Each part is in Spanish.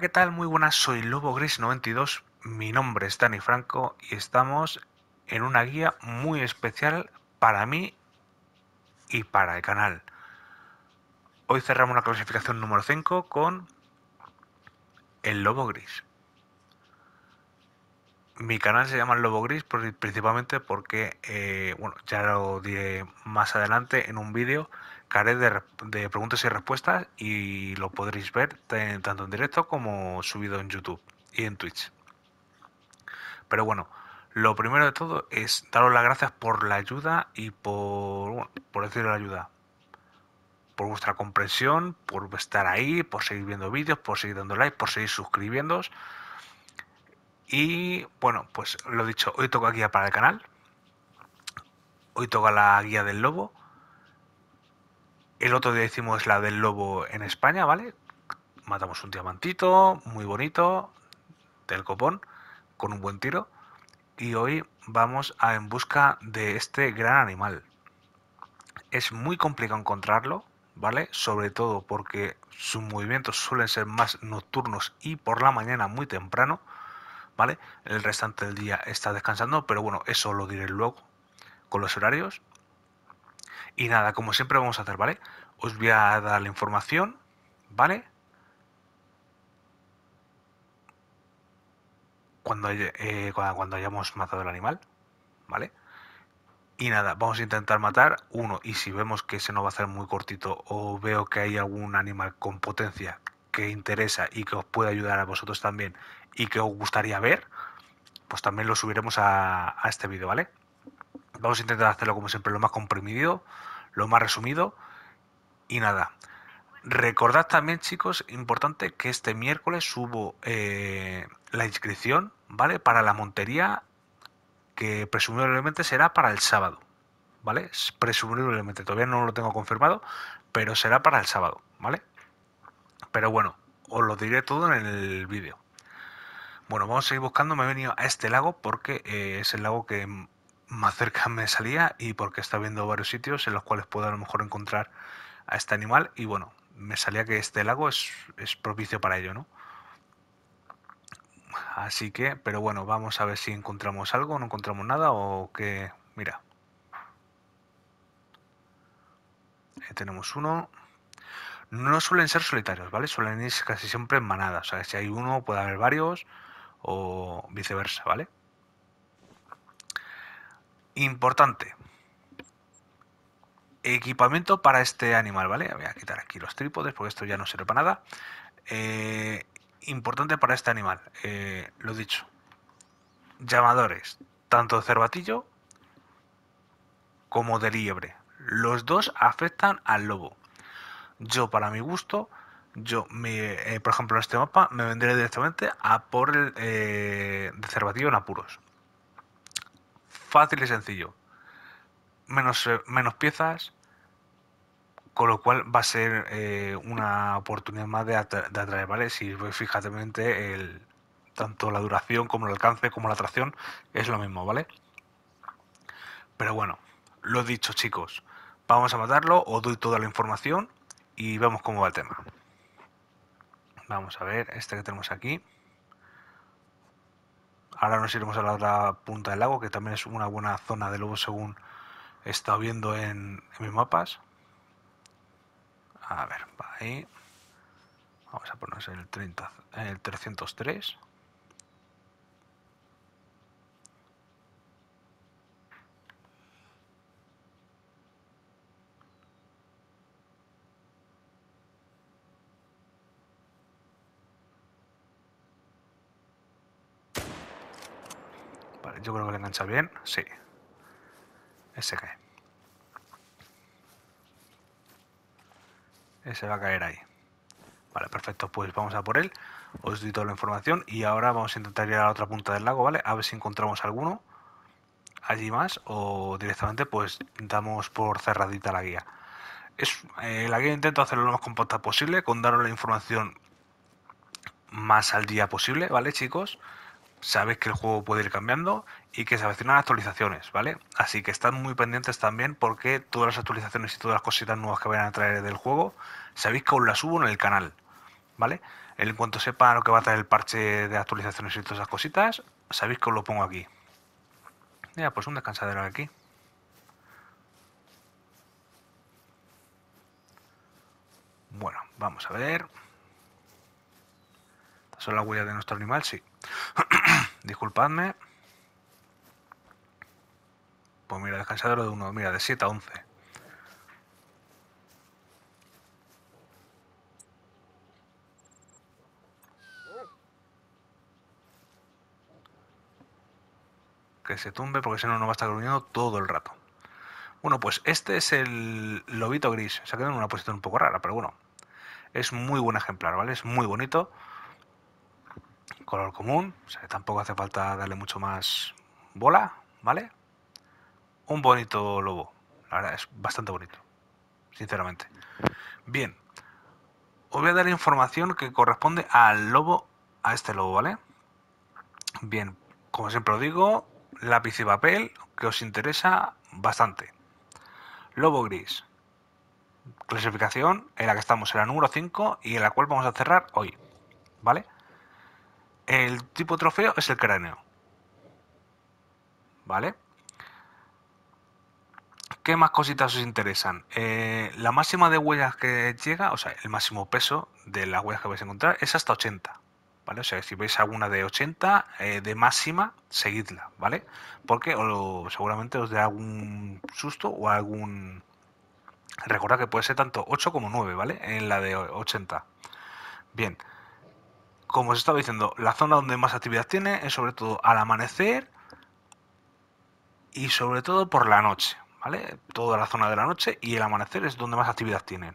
¿qué tal? Muy buenas, soy Lobo Gris 92, mi nombre es Dani Franco y estamos en una guía muy especial para mí y para el canal. Hoy cerramos la clasificación número 5 con el Lobo Gris mi canal se llama Lobo Gris principalmente porque, eh, bueno, ya lo diré más adelante en un vídeo que de, preguntas y respuestas y lo podréis ver tanto en directo como subido en YouTube y en Twitch. Pero bueno, lo primero de todo es daros las gracias por la ayuda y por, bueno, por decir la ayuda, por vuestra comprensión, por estar ahí, por seguir viendo vídeos, por seguir dando like, por seguir suscribiéndoos. Y bueno, pues lo dicho, hoy toca guía para el canal. Hoy toca la guía del lobo. El otro día hicimos la del lobo en España, ¿vale? Matamos un diamantito, muy bonito, del copón, con un buen tiro. Y hoy vamos a en busca de este gran animal. Es muy complicado encontrarlo, ¿vale? Sobre todo porque sus movimientos suelen ser más nocturnos y por la mañana muy temprano. ¿vale? El restante del día está descansando, pero bueno, eso lo diré luego con los horarios. Y nada, como siempre vamos a hacer, ¿vale? Os voy a dar la información, ¿vale? Cuando, eh, cuando hayamos matado el animal, ¿vale? Y nada, vamos a intentar matar uno. Y si vemos que se nos va a hacer muy cortito o veo que hay algún animal con potencia que interesa y que os puede ayudar a vosotros también y que os gustaría ver, pues también lo subiremos a, este vídeo, ¿vale? Vamos a intentar hacerlo como siempre, lo más comprimido, lo más resumido y nada. Recordad también, chicos, importante que este miércoles subo eh, la inscripción, ¿vale? Para la montería que presumiblemente será para el sábado, ¿vale? Presumiblemente, todavía no lo tengo confirmado, pero será para el sábado, ¿vale? Pero bueno, os lo diré todo en el vídeo. Bueno, vamos a seguir buscando. Me he venido a este lago porque eh, es el lago que más cerca me salía y porque está viendo varios sitios en los cuales puedo a lo mejor encontrar a este animal. Y bueno, me salía que este lago es, propicio para ello, ¿no? Así que, pero bueno, vamos a ver si encontramos algo, no encontramos nada o que... Mira. Ahí tenemos uno no suelen ser solitarios, ¿vale? Suelen ir casi siempre en manadas. O sea, si hay uno, puede haber varios o viceversa, ¿vale? Importante. Equipamiento para este animal, ¿vale? Voy a quitar aquí los trípodes porque esto ya no sirve para nada. Eh, importante para este animal, eh, lo dicho. Llamadores, tanto de cervatillo como de liebre. Los dos afectan al lobo. Yo, para mi gusto, yo, eh, por ejemplo, en este mapa me vendré directamente a por el eh, en apuros. Fácil y sencillo. Eh, menos, piezas, con lo cual va a ser eh, una oportunidad más de, atraer, ¿vale? Si pues, fíjate tanto la duración como el alcance como la atracción es lo mismo, ¿vale? Pero bueno, lo dicho chicos, vamos a matarlo, os doy toda la información y vemos cómo va el tema. Vamos a ver, este que tenemos aquí. Ahora nos iremos a la otra punta del lago, que también es una buena zona de lobo según he estado viendo en, mis mapas. A ver, ahí. Vamos a ponernos el, 30, el 303. yo creo que le engancha bien. Sí. Ese cae. Ese va a caer ahí. Vale, perfecto. Pues vamos a por él. Os doy toda la información. Y ahora vamos a intentar ir a la otra punta del lago, ¿vale? A ver si encontramos alguno allí más o directamente pues damos por cerradita la guía. Es, eh, la guía intento hacerlo lo más compacta posible, con daros la información más al día posible, ¿vale chicos? Sabéis que el juego puede ir cambiando y que se avecinan actualizaciones, ¿vale? Así que están muy pendientes también porque todas las actualizaciones y todas las cositas nuevas que vayan a traer del juego, sabéis que os las subo en el canal, ¿vale? En cuanto sepa lo que va a traer el parche de actualizaciones y todas esas cositas, sabéis que os lo pongo aquí. Ya, pues un descansadero aquí. Bueno, vamos a ver. Son las huellas de nuestro animal, sí. Disculpadme. Pues mira, descansador de uno. Mira, de 7 a 11. que se tumbe porque si no, no va a estar gruñendo todo el rato. Bueno, pues este es el lobito gris. Se ha quedado en una posición un poco rara, pero bueno. Es muy buen ejemplar, ¿vale? Es muy bonito color común, tampoco hace falta darle mucho más bola, ¿vale? Un bonito lobo, la verdad, es bastante bonito, sinceramente. Bien, os voy a dar información que corresponde al lobo, a este lobo, ¿vale? Bien, como siempre lo digo, lápiz y papel, que os interesa bastante. Lobo gris, clasificación en la que estamos, en la número 5 y en la cual vamos a cerrar hoy, ¿vale? El tipo trofeo es el cráneo. ¿Vale? ¿Qué más cositas os interesan? Eh, la máxima de huellas que llega, o sea, el máximo peso de las huellas que vais a encontrar es hasta 80. ¿Vale? O sea, si veis alguna de 80 eh, de máxima, seguidla, ¿vale? Porque seguramente os dé algún susto o algún... Recordad que puede ser tanto 8 como 9, ¿vale? En la de 80. Bien como os estaba diciendo, la zona donde más actividad tiene es sobre todo al amanecer y sobre todo por la noche, ¿vale? Toda la zona de la noche y el amanecer es donde más actividad tienen.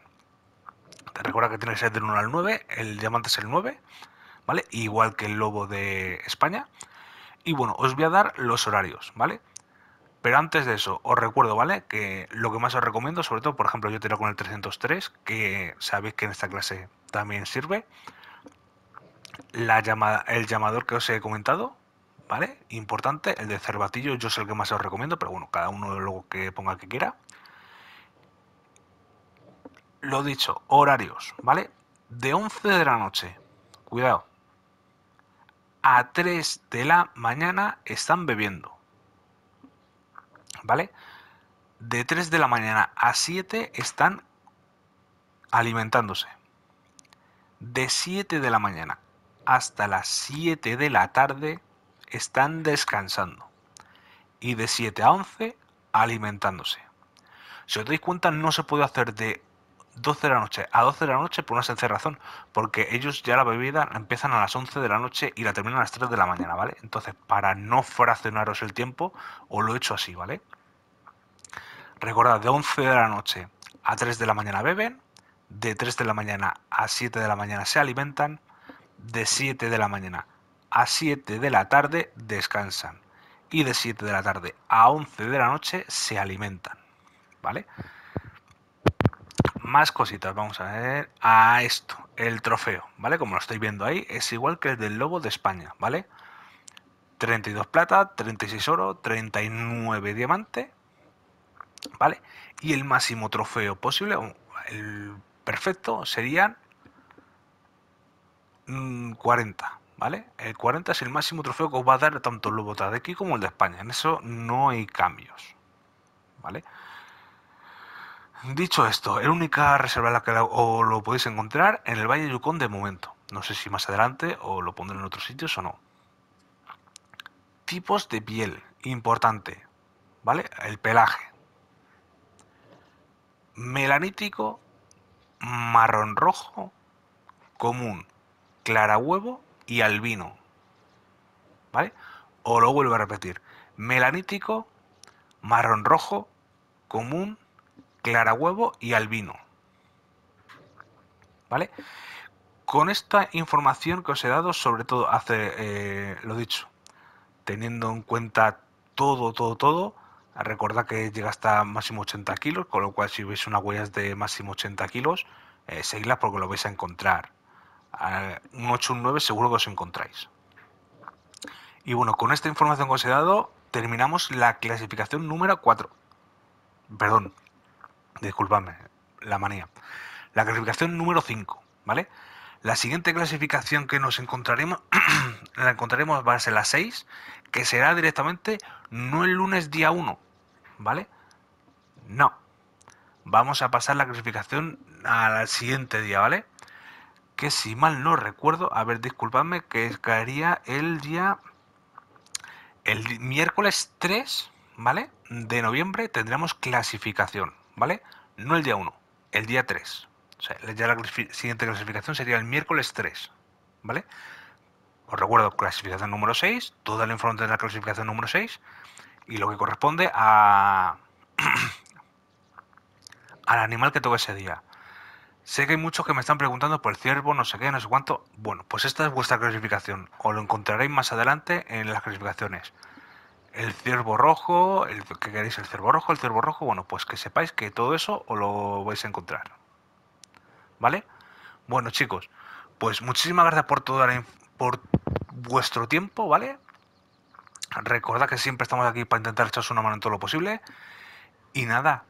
Te recuerda que tiene que ser del 1 al 9, el diamante es el 9, ¿vale? Igual que el lobo de España. Y bueno, os voy a dar los horarios, ¿vale? Pero antes de eso, os recuerdo, ¿vale? Que lo que más os recomiendo, sobre todo, por ejemplo, yo tiro con el 303, que sabéis que en esta clase también sirve la llamada, el llamador que os he comentado, ¿vale? Importante, el de cerbatillo, yo sé el que más os recomiendo, pero bueno, cada uno lo que ponga que quiera. Lo dicho, horarios, ¿vale? De 11 de la noche, cuidado, a 3 de la mañana están bebiendo, ¿vale? De 3 de la mañana a 7 están alimentándose. De 7 de la mañana hasta las 7 de la tarde están descansando y de 7 a 11 alimentándose. Si os dais cuenta, no se puede hacer de 12 de la noche a 12 de la noche por una sencilla razón, porque ellos ya la bebida empiezan a las 11 de la noche y la terminan a las 3 de la mañana, ¿vale? Entonces, para no fraccionaros el tiempo, os lo he hecho así, ¿vale? Recordad, de 11 de la noche a 3 de la mañana beben, de 3 de la mañana a 7 de la mañana se alimentan de 7 de la mañana a 7 de la tarde descansan y de 7 de la tarde a 11 de la noche se alimentan. ¿Vale? Más cositas, vamos a ver a esto, el trofeo, ¿vale? Como lo estoy viendo ahí, es igual que el del Lobo de España, ¿vale? 32 plata, 36 oro, 39 diamante, ¿vale? Y el máximo trofeo posible, el perfecto, serían 40, mm, ¿vale? El 40 es el máximo trofeo que os va a dar tanto el lobo de aquí como el de España. En eso no hay cambios, ¿vale? Dicho esto, el la única reserva la que lo, podéis encontrar en el Valle yucón de momento. No sé si más adelante o lo pondré en otros sitios o no. Tipos de piel, importante, ¿vale? El pelaje. Melanítico, marrón rojo, común clarahuevo y albino. ¿Vale? O lo vuelvo a repetir. Melanítico, marrón rojo, común, clarahuevo y albino. ¿Vale? Con esta información que os he dado, sobre todo hace eh, lo dicho, teniendo en cuenta todo, todo, todo, recordad que llega hasta máximo 80 kilos, con lo cual si veis unas huellas de máximo 80 kilos, eh, seguidlas porque lo vais a encontrar un 8 un 9 seguro que os encontráis. Y bueno, con esta información que os he dado, terminamos la clasificación número 4. Perdón, disculpadme, la manía. La clasificación número 5, ¿vale? La siguiente clasificación que nos encontraremos, la encontraremos va a ser la 6, que será directamente no el lunes día 1, ¿vale? No. Vamos a pasar la clasificación al siguiente día, ¿vale? que si mal no recuerdo, a ver, disculpadme, que caería el día, el miércoles 3, ¿vale? De noviembre tendremos clasificación, ¿vale? No el día 1, el día 3. O sea, ya la siguiente clasificación sería el miércoles 3, ¿vale? Os recuerdo, clasificación número 6, toda la información de la clasificación número 6 y lo que corresponde a al animal que toque ese día. Sé que hay muchos que me están preguntando por el ciervo, no sé qué, no sé cuánto. Bueno, pues esta es vuestra clasificación. O lo encontraréis más adelante en las clasificaciones. El ciervo rojo, el que queréis el ciervo rojo, el ciervo rojo, bueno, pues que sepáis que todo eso os lo vais a encontrar. ¿Vale? Bueno, chicos, pues muchísimas gracias por todo por vuestro tiempo, ¿vale? Recordad que siempre estamos aquí para intentar echaros una mano en todo lo posible. Y nada,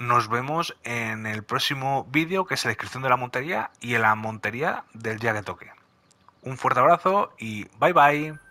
nos vemos en el próximo vídeo que es la descripción de la montería y en la montería del día que toque. Un fuerte abrazo y bye bye.